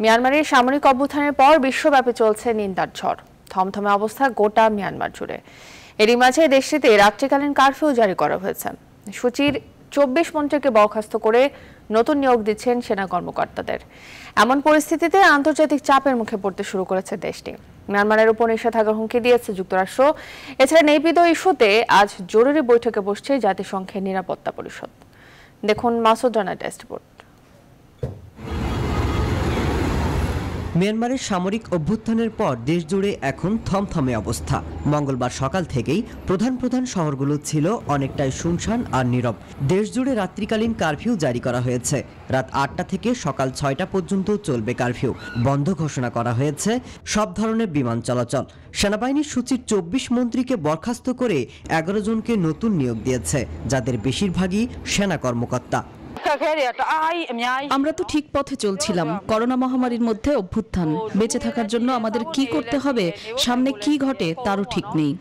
মিয়ানমারের সামরিক অভ্যুত্থানের পর বিশ্বব্যাপী চলছে নিন্দার ঝড় থমথমে অবস্থা গোটা মিয়ানমার জুড়ে এরই মাঝে দেশটিতে রাত্রিকালীন কারফিউ জারি করা হয়েছে সূচির চব্বিশ মন্ত্রীকে বরখাস্ত করে নতুন নিয়োগ দিচ্ছেন সেনা কর্মকর্তাদের এমন পরিস্থিতিতে আন্তর্জাতিক চাপের মুখে পড়তে শুরু করেছে দেশটি মিয়ানমারের উপর নিষেধাজ্ঞা হুমকি দিয়েছে যুক্তরাষ্ট্র এছাড়া নেপিদ ইস্যুতে আজ জরুরি বৈঠকে বসছে জাতিসংঘের নিরাপত্তা পরিষদ দেখুন মাসুদ রানা টেস্ট বোর্ড মিয়ানমারের সামরিক অভ্যুত্থানের পর দেশজুড়ে এখন থমথমে অবস্থা মঙ্গলবার সকাল থেকেই প্রধান প্রধান শহরগুলো ছিল অনেকটাই শুনশান আর নীরব দেশজুড়ে রাত্রিকালীন কারফিউ জারি করা হয়েছে রাত আটটা থেকে সকাল ছয়টা পর্যন্ত চলবে কারফিউ বন্ধ ঘোষণা করা হয়েছে সব ধরনের বিমান চলাচল সেনাবাহিনীর সূচির চব্বিশ মন্ত্রীকে বরখাস্ত করে এগারো জনকে নতুন নিয়োগ দিয়েছে যাদের বেশিরভাগই সেনা কর্মকর্তা আমরা তো ঠিক পথে চলছিলাম করোনা মহামারীর মধ্যে অভ্যুত্থান বেঁচে থাকার জন্য আমাদের কি করতে হবে সামনে কি ঘটে তারও ঠিক নেই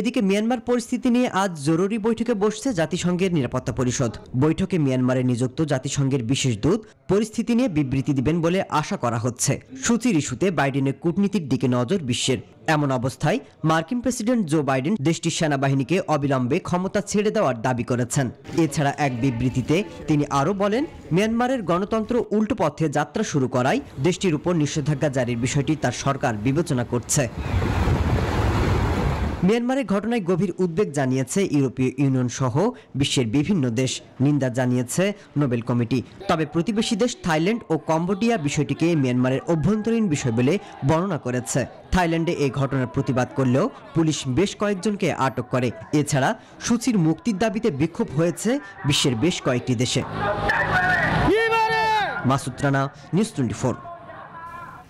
এদিকে মিয়ানমার পরিস্থিতি নিয়ে আজ জরুরি বৈঠকে বসছে জাতিসংঘের নিরাপত্তা পরিষদ বৈঠকে মিয়ানমারে নিযুক্ত জাতিসংঘের বিশেষ দূত পরিস্থিতি নিয়ে বিবৃতি দিবেন বলে আশা করা হচ্ছে সূচির ইস্যুতে বাইডেনের কূটনীতির দিকে নজর বিশ্বের এমন অবস্থায় মার্কিন প্রেসিডেন্ট জো বাইডেন দেশটির সেনাবাহিনীকে অবিলম্বে ক্ষমতা ছেড়ে দেওয়ার দাবি করেছেন এছাড়া এক বিবৃতিতে তিনি আরও বলেন মিয়ানমারের গণতন্ত্র উল্টো পথে যাত্রা শুরু করায় দেশটির উপর নিষেধাজ্ঞা জারির বিষয়টি তার সরকার বিবেচনা করছে মিয়ানমারের ঘটনায় গভীর উদ্বেগ জানিয়েছে ইউরোপীয় ইউনিয়ন সহ বিশ্বের বিভিন্ন দেশ নিন্দা জানিয়েছে নোবেল কমিটি তবে প্রতিবেশী দেশ থাইল্যান্ড ও কম্বোডিয়া বিষয়টিকে মিয়ানমারের অভ্যন্তরীণ বিষয় বলে বর্ণনা করেছে থাইল্যান্ডে এই ঘটনার প্রতিবাদ করলেও পুলিশ বেশ কয়েকজনকে আটক করে এছাড়া সূচির মুক্তির দাবিতে বিক্ষোভ হয়েছে বিশ্বের বেশ কয়েকটি দেশে মাসুদ রানা নিউজ টোয়েন্টি